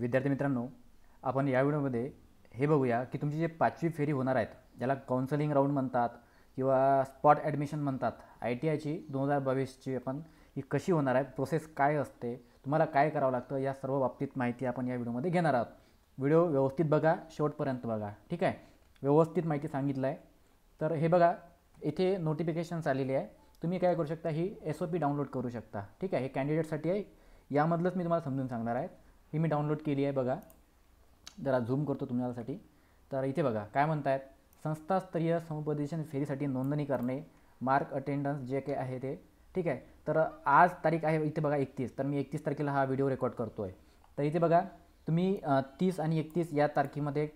विद्यार्थी मित्रांनो आपण या व्हिडिओमध्ये हे बघूया की तुमची जे पाचवी फेरी होणार आहेत ज्याला काउन्सलिंग राऊंड म्हणतात किंवा स्पॉट ॲडमिशन म्हणतात आय टी आयची दोन हजार बावीसची आपण ही कशी होणार आहे प्रोसेस काय असते तुम्हाला काय करावं लागतं या सर्व बाबतीत माहिती आपण या व्हिडिओमध्ये घेणार आहोत व्हिडिओ व्यवस्थित बघा शेवटपर्यंत बघा ठीक आहे व्यवस्थित माहिती सांगितलं आहे तर हे बघा इथे नोटिफिकेशन्स आलेली आहे तुम्ही काय करू शकता ही एस ओ पी डाउनलोड करू शकता ठीक आहे हे कॅन्डिडेटसाठी आहे यामधलंच मी तुम्हाला समजून सांगणार आहे ही मी डाउनलोड केली आहे बघा जरा झूम करतो तुमच्यासाठी तर इथे बघा काय म्हणतायत संस्थास्तरीय समुपदेशन फेरीसाठी नोंदणी करणे मार्क अटेंडन्स जे काही आहे ते ठीक आहे तर आज तारीख आहे इथे बघा एकतीस तर मी एकतीस तारखेला हा व्हिडिओ रेकॉर्ड करतो आहे तर इथे बघा तुम्ही तीस आणि एकतीस या तारखेमध्ये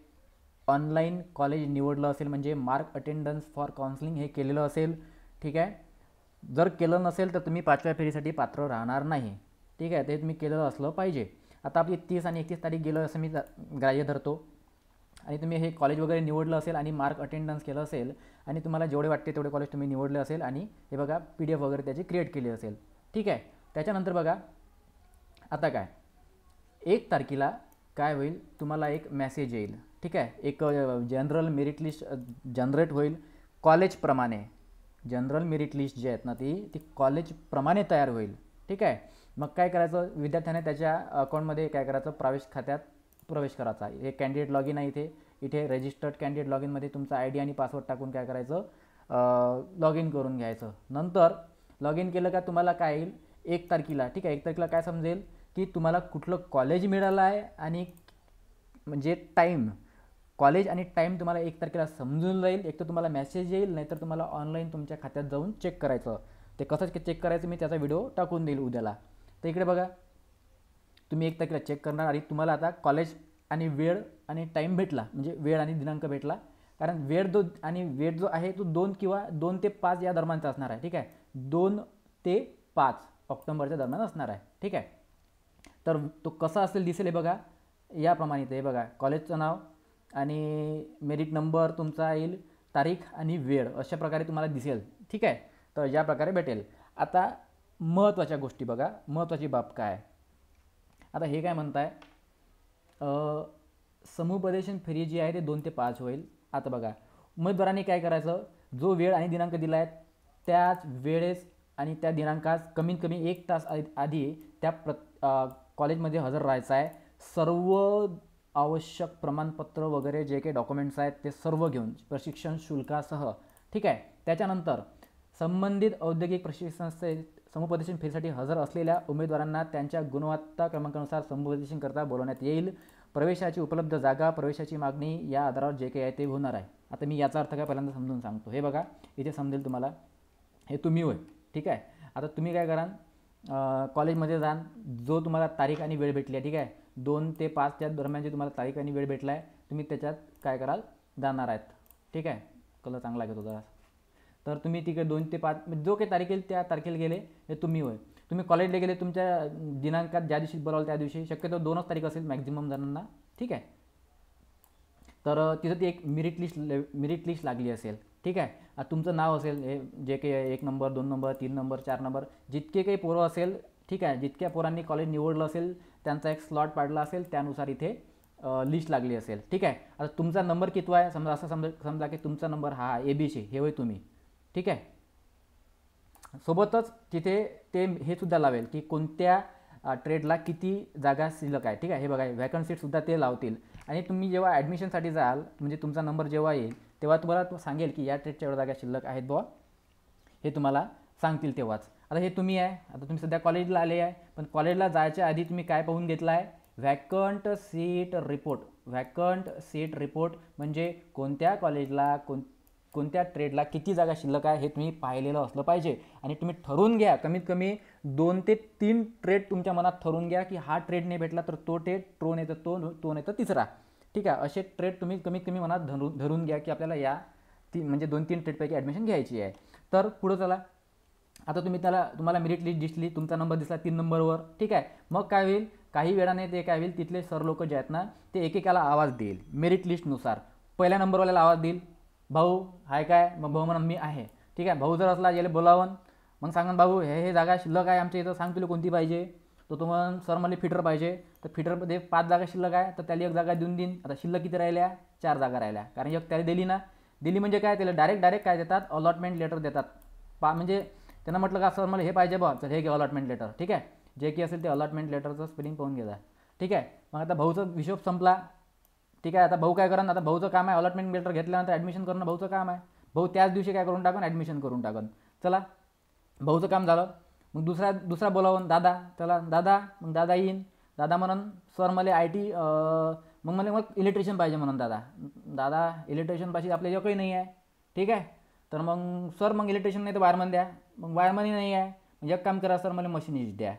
ऑनलाईन कॉलेज निवडलं असेल म्हणजे मार्क अटेंडन्स फॉर काउन्सिलिंग हे केलेलं असेल ठीक आहे जर केलं नसेल तर तुम्ही पाचव्या फेरीसाठी पात्र राहणार नाही ठीक आहे ते तुम्ही केलेलं असलं पाहिजे आता आपली तीस आणि एकतीस तारीख गेलं असं मी ग्राह्य धरतो आणि तुम्ही हे कॉलेज वगैरे निवडलं असेल आणि मार्क अटेंडन्स केलं असेल आणि तुम्हाला जेवढे वाटते तेवढे कॉलेज तुम्ही निवडले असेल आणि हे बघा पी डी एफ वगैरे त्याची क्रिएट केली असेल ठीक आहे त्याच्यानंतर बघा आता काय एक तारखेला काय होईल तुम्हाला एक मेसेज येईल ठीक आहे एक जनरल मेरिट लिस्ट जनरेट होईल कॉलेजप्रमाणे जनरल मेरिट लिस्ट जी आहेत ना ती ती कॉलेजप्रमाणे तयार होईल ठीक आहे मग काय करायचं विद्यार्थ्याने त्याच्या अकाउंटमध्ये काय करायचं प्रवेश खात्यात प्रवेश करायचा हे कॅन्डिडेट लॉग इन आहे इथे इथे रजिस्टर्ड कॅन्डिडेट लॉग इनमध्ये तुमचा आय डी आणि पासवर्ड टाकून काय करायचं लॉग इन करून घ्यायचं नंतर लॉग इन केलं का तुम्हाला काय येईल एक तारखेला ठीक आहे एक तारखेला काय समजेल की तुम्हाला कुठलं कॉलेज मिळालं आहे आणि म्हणजे टाईम कॉलेज आणि टाईम तुम्हाला एक तारखेला समजून जाईल एक तर तुम्हाला मेसेज येईल नाहीतर तुम्हाला ऑनलाईन तुमच्या खात्यात जाऊन चेक करायचं ते कसं चेक करायचं मी त्याचा व्हिडिओ टाकून देईल उद्याला तर इकडे बघा तुम्ही एक तारखेला चेक करणार आणि तुम्हाला आता कॉलेज आणि वेळ आणि टाईम भेटला म्हणजे वेळ आणि दिनांक भेटला कारण वेळ जो आणि वेळ जो आहे तो दोन किंवा दोन ते पाच या दरम्यानचा असणार आहे ठीक आहे दोन ते पाच ऑक्टोंबरच्या दरम्यान असणार आहे ठीक आहे तर तो कसा असेल दिसेल हे बघा याप्रमाणे ते हे बघा कॉलेजचं नाव आणि मेरिट नंबर तुमचा येईल तारीख आणि वेळ अशा प्रकारे तुम्हाला दिसेल ठीक आहे तर या प्रकारे भेटेल आता महत्त्वाच्या गोष्टी बघा महत्त्वाची बाब काय आता हे काय म्हणताय समुपदेशन फेरी जी आहे ते दोन ते पाच होईल आता बघा उमेदवारांनी काय करायचं जो वेळ आणि दिनांक दिला आहे त्याच वेळेस आणि त्या दिनांकास कमीत कमी एक तास आधी त्या प्र कॉलेजमध्ये हजर राहायचं आहे सर्व आवश्यक प्रमाणपत्र वगैरे जे काही डॉक्युमेंट्स आहेत ते सर्व घेऊन प्रशिक्षण शुल्कासह ठीक आहे त्याच्यानंतर संबंधित औद्योगिक प्रशिक्षण संस्थे समुपदेशन फेरीसाठी हजर असलेल्या उमेदवारांना त्यांच्या गुणवत्ता क्रमांकानुसार समुपदेशन करता बोलवण्यात येईल प्रवेशाची उपलब्ध जागा प्रवेशाची मागणी या आधारावर जे काही आहे ते होणार आहे आता मी याचा अर्थ काय पहिल्यांदा समजून सांगतो हे बघा इथे समजेल तुम्हाला हे तुम्ही होय ठीक आहे आता तुम्ही काय कराल कॉलेजमध्ये जाल जो तुम्हाला तारीख आणि वेळ भेटली आहे ठीक आहे दोन ते पाचच्या दरम्यान जे तुम्हाला तारीख आणि वेळ भेटला आहे तुम्ही त्याच्यात काय कराल जाणार आहेत ठीक आहे कलर चांगला घेतो जरा तर तुम्ही तिकडे दोन ते पाच म्हणजे जो काही तारीख येईल त्या तारखेला गेले हे तुम्ही होय तुम्ही कॉलेजला गेले तुमच्या दिनांकात ज्या दिवशी बोलावलं त्या दिवशी शक्यतो दोनच तारीख असेल मॅक्झिमम जणांना ठीक आहे तर तिथं ती एक मिरिट लिस्ट मिरिट लिस्ट लागली असेल ठीक आहे तुमचं नाव असेल हे जे काही एक नंबर दोन नंबर तीन नंबर चार नंबर जितके काही पोरं असेल ठीक आहे जितक्या पोरांनी कॉलेज निवडलं असेल त्यांचा एक स्लॉट पाडला असेल त्यानुसार इथे लिस्ट लागली असेल ठीक आहे आता तुमचा नंबर कितवा आहे समजा असं समजा समजा की तुमचा नंबर हा ए बी सी हे होय तुम्ही ठीक आहे सोबतच तिथे ते हे सुद्धा लावेल की कोणत्या ट्रेडला किती जागा शिल्लक आहे ठीक आहे हे बघा व्हॅकंट सीटसुद्धा ते लावतील आणि तुम्ही जेव्हा ॲडमिशनसाठी जाल म्हणजे तुमचा नंबर जेव्हा येईल तेव्हा तुम्हाला सांगेल की या ट्रेडच्या एवढ्या जागा शिल्लक आहेत बुवा हे तुम्हाला सांगतील तेव्हाच आता हे तुम्ही आहे आता तुम्ही सध्या कॉलेजला आले आहे पण कॉलेजला जायच्या आधी तुम्ही काय पाहून घेतला आहे vacant seat report vacant seat report म्हणजे कोणत्या कॉलेजला कोण कोणत्या ट्रेडला किती जागा शिल्लक आहे हे तुम्ही पाहिलेलं असलं पाहिजे आणि तुम्ही ठरवून घ्या कमीत कमी दोन ते तीन ट्रेड तुमच्या मनात ठरवून घ्या की हा ट्रेड नाही भेटला तर तो ट्रेड ट्रो नाही तर तो तो नाही तिसरा ठीक आहे असे ट्रेड तुम्ही कमीत कमी मनात धरून धरून घ्या की आपल्याला या तीन म्हणजे दोन तीन ट्रेडपैकी ॲडमिशन घ्यायची आहे तर पुढं चला आता तुम्ही त्याला तुम्हाला मेरिट लिस्ट दिसली तुमचा नंबर दिसला तीन नंबरवर ठीक आहे मग काय होईल काही वेळाने ते काय होईल तिथले सर लोक जे आहेत ना ते एकेकाला आवाज देईल मेरिट लिस्टनुसार पहिल्या नंबरवाल्याला आवाज देईल भाऊ हाय काय मग भाऊ म्हणून मी आहे ठीक आहे भाऊ जर असला याला बोलावन मग सांगन भाऊ हे हे जागा शिल्लक आहे आमच्या इथं सांगतील कोणती पाहिजे तो तुम्हाला सर मला फिटर पाहिजे तर फिटरमध्ये पाच जागा शिल्लक आहे तर त्याला एक जागा देऊन देईन आता शिल्लक किती राहिल्या चार जागा राहिल्या कारण एक त्याला दिली ना दिली म्हणजे काय त्याला डायरेक्ट डायरेक्ट काय देतात अलॉटमेंट लेटर देतात पा म्हणजे त्यांना म्हटलं का सर मला हे पाहिजे बा तर हे घे अलॉटमेंट लेटर ठीक आहे जे की असेल ते अलॉटमेंट लेटरचं स्पेलिंग पाहून घेतात ठीक आहे मग आता भाऊचा हिशोब संपला ठीक आहे आता भाऊ काय करा आता भाऊचं काम आहे अलॉटमेंट लेटर घेतल्यानंतर ॲडमिशन करणं भाऊचं काम आहे भाऊ त्याच दिवशी काय करून टाकून ॲडमिशन करून टाकून चला भाऊचं काम झालं मग दुसरा दुसरा बोलावून दादा चला दादा मग दादा येईन दादा म्हणून सर मला आय टी मग मला मग इलेक्ट्रिशियन पाहिजे म्हणून दादा दादा इलेक्ट्रिशियन पाहिजे काही नाही आहे ठीक आहे तर मग सर मग इलेक्ट्रिशियन नाही तर वायरमन द्या मग वायरमनही नाही आहे मग एक काम करा सर मला मशीन द्या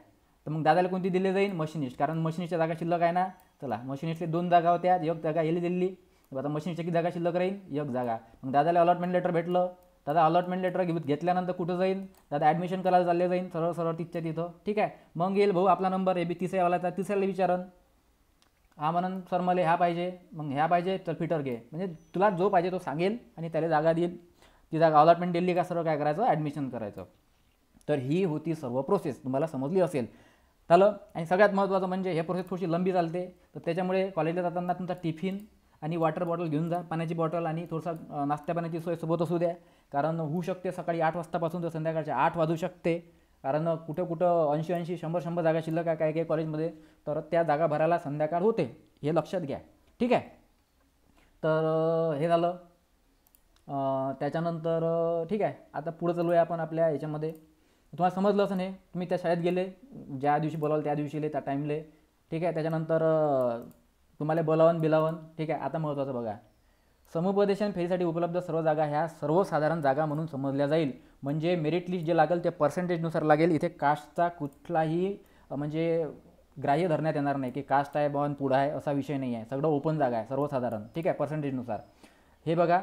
तर मग दादाला कोणती दिली जाईल मशिनिस्ट कारण मशिनिस्टच्या जागा शिल्लक आहे ना चला मशिनिस्टले दोन जागा होत्या एक जागा येली दिली आता मशिनिस्टची जागा शिल्लक राहील एक जागा मग दादाला अलॉटमेंट लेटर भेटलं दादा अलॉटमेंट लेटर घेऊ घेतल्यानंतर कुठं जाईल दादा ॲडमिशन करायला चालले जाईल सरळ सरळ तिथच्या तिथं ठीक आहे मग येईल भाऊ आपला नंबर ए बी तिसऱ्यावालाचा तिसऱ्याला विचारन हा म्हणून सर मला ह्या पाहिजे मग ह्या पाहिजे तर फिटर घे म्हणजे तुला जो पाहिजे तो सांगेल आणि त्याला जागा देईल ती जागा अलॉटमेंट दिली का सर्व काय करायचं ॲडमिशन करायचं तर ही होती सर्व प्रोसेस तुम्हाला समजली असेल झालं आणि सगळ्यात महत्त्वाचं म्हणजे हे प्रोसेस थोडीशी लंबी चालते तर त्याच्यामुळे कॉलेजला जाताना तुमचा टिफिन आणि वॉटर बॉटल घेऊन जा पाण्याची बॉटल आणि थोडंसं नाश्त्या पाण्याची सोय सोबत असू द्या कारण होऊ शकते सकाळी आठ वाजतापासून तर संध्याकाळच्या आठ वाजू शकते कारण कुठं कुठं ऐंशी ऐंशी शंभर शंभर जागा शिल्लक आहे काय काही कॉलेजमध्ये तर त्या जागा भरायला संध्याकाळ होते हे लक्षात घ्या ठीक आहे तर हे झालं त्याच्यानंतर ठीक आहे आता पुढं चालू आहे आपण आपल्या याच्यामध्ये तुम्हाला समजलं असं नाही तुम्ही त्या शाळेत गेले ज्या दिवशी बोलावलं त्या दिवशी दिवशीले त्या टाईमले ठीक आहे त्याच्यानंतर तुम्हाला बोलावन बिलावन ठीक आहे आता महत्त्वाचं बघा समुपदेशन फेरीसाठी उपलब्ध सर्व जागा ह्या सर्वसाधारण जागा म्हणून समजल्या जाईल म्हणजे मेरिट लिस्ट जे लागेल ते पर्सेंटेजनुसार लागेल इथे कास्टचा कुठलाही म्हणजे ग्राह्य धरण्यात येणार नाही की कास्ट आहे बॉन पुढं आहे असा विषय नाही आहे सगळं ओपन जागा आहे सर्वसाधारण ठीक आहे पर्सेंटेजनुसार हे बघा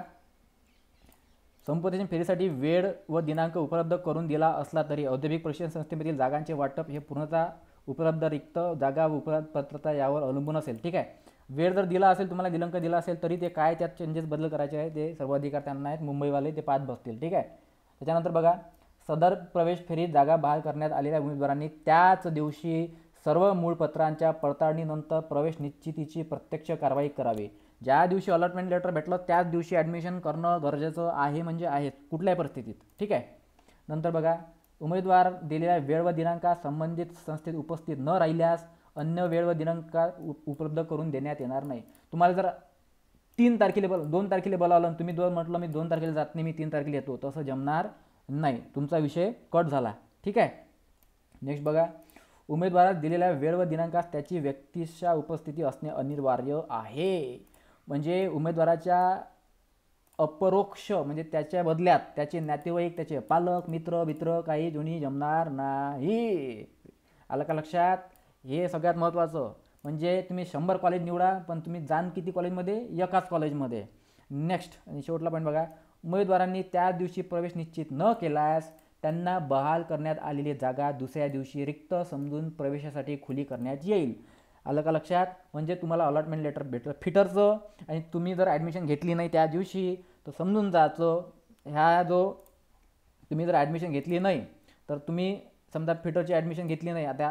संपोदेशन फेरीसाठी वेळ व दिनांक उपलब्ध करून दिला असला तरी औद्योगिक प्रशिक्षण संस्थेमधील जागांचे वाटप हे पूर्णतः उपलब्ध रिक्त जागा व उपलब्ध पात्रता यावर अवलंबून असेल ठीक आहे वेळ जर दिला असेल तुम्हाला दिनांक दिला असेल तरी ते काय त्यात चेंजेस बदल करायचे आहे ते सर्व अधिकार त्यांना आहेत मुंबईवाले ते पाच बसतील ठीक आहे त्याच्यानंतर बघा सदर प्रवेश फेरीत जागा बहाल करण्यात आलेल्या उमेदवारांनी त्याच दिवशी सर्व मूळ पत्रांच्या पडताळणीनंतर प्रवेश निश्चितीची प्रत्यक्ष कारवाई करावी ज्या दिवशी अलॉटमेंट लेटर भेटलं त्याच दिवशी ॲडमिशन करणं गरजेचं आहे म्हणजे आहे कुठल्याही परिस्थितीत ठीक आहे नंतर बघा उमेदवार दिलेल्या वेळ व दिनांका संबंधित संस्थेत उपस्थित न राहिल्यास अन्य वेळ व दिनांका उपलब्ध करून देण्यात येणार नाही तुम्हाला जर तीन तारखेला बोल दोन तारखेला बोलावलं तुम्ही दोन म्हटलं मी दोन तारखेला जात नाही मी तीन तारखेला येतो तसं जमणार नाही तुमचा विषय कट झाला ठीक आहे नेक्स्ट बघा उमेदवारात दिलेल्या वेळ व दिनांकास त्याची व्यक्तिशा उपस्थिती असणे अनिवार्य आहे म्हणजे उमेदवाराच्या अपरोक्ष म्हणजे त्याच्या बदल्यात त्याचे नातेवाईक त्याचे पालक मित्र मित्र काही जुनी जमणार नाही आलं का लक्षात हे सगळ्यात महत्त्वाचं म्हणजे तुम्ही शंभर कॉलेज निवडा पण तुम्ही जाण किती कॉलेजमध्ये एकाच कॉलेजमध्ये नेक्स्ट आणि शेवटला पण बघा उमेदवारांनी त्या दिवशी प्रवेश निश्चित न केल्यास त्यांना बहाल करण्यात आलेली जागा दुसऱ्या दिवशी रिक्त समजून प्रवेशासाठी खुली करण्यात येईल आलं का लक्षात म्हणजे तुम्हाला अलॉटमेंट लेटर भेटलं फिटरचं आणि तुम्ही जर ॲडमिशन घेतली नाही त्या दिवशी तर समजून जायचं ह्या जो तुम्ही जर ॲडमिशन घेतली नाही तर तुम्ही समजा फिटरची ॲडमिशन घेतली नाही आता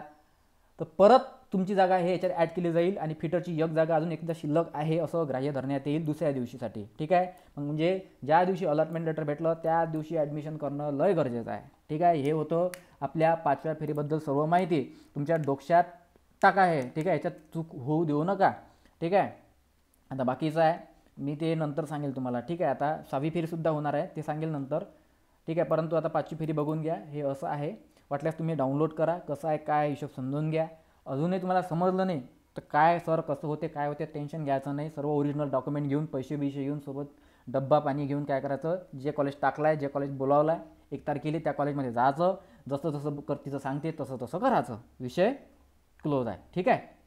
तर परत तुमची जागा हे याच्यात ॲड केली जाईल आणि फिटरची एक जागा अजून एकदा शिल्लक आहे असं ग्राह्य धरण्यात येईल दुसऱ्या दिवशीसाठी ठीक आहे मग म्हणजे ज्या दिवशी अलॉटमेंट लेटर भेटलं त्या दिवशी ॲडमिशन करणं लय गरजेचं आहे ठीक आहे हे होतं आपल्या पाचव्या फेरीबद्दल सर्व माहिती तुमच्या डोक्यात टाका आहे ठीक आहे याच्यात चूक होऊ देऊ नका ठीक आहे आता बाकीचं आहे मी ते नंतर सांगेल तुम्हाला ठीक आहे आता सहावी फेरीसुद्धा होणार आहे ते सांगेल नंतर ठीक आहे परंतु आता पाचवी फेरी बघून घ्या हे असं आहे वाटल्यास तुम्ही डाउनलोड करा कसं आहे काय हिशोब समजून घ्या अजूनही तुम्हाला समजलं नाही तर काय सर कसं होते काय होते टेन्शन घ्यायचं नाही सर्व ओरिजिनल डॉक्युमेंट घेऊन पैसे बिशे घेऊन सोबत डब्बा पाणी घेऊन काय करायचं जे कॉलेज टाकलं आहे जे कॉलेज बोलावलं आहे एक तारखेला त्या कॉलेजमध्ये जायचं जसं जसं तिचं सांगते तसं तसं करायचं विषय क्लोज आहे ठीक आहे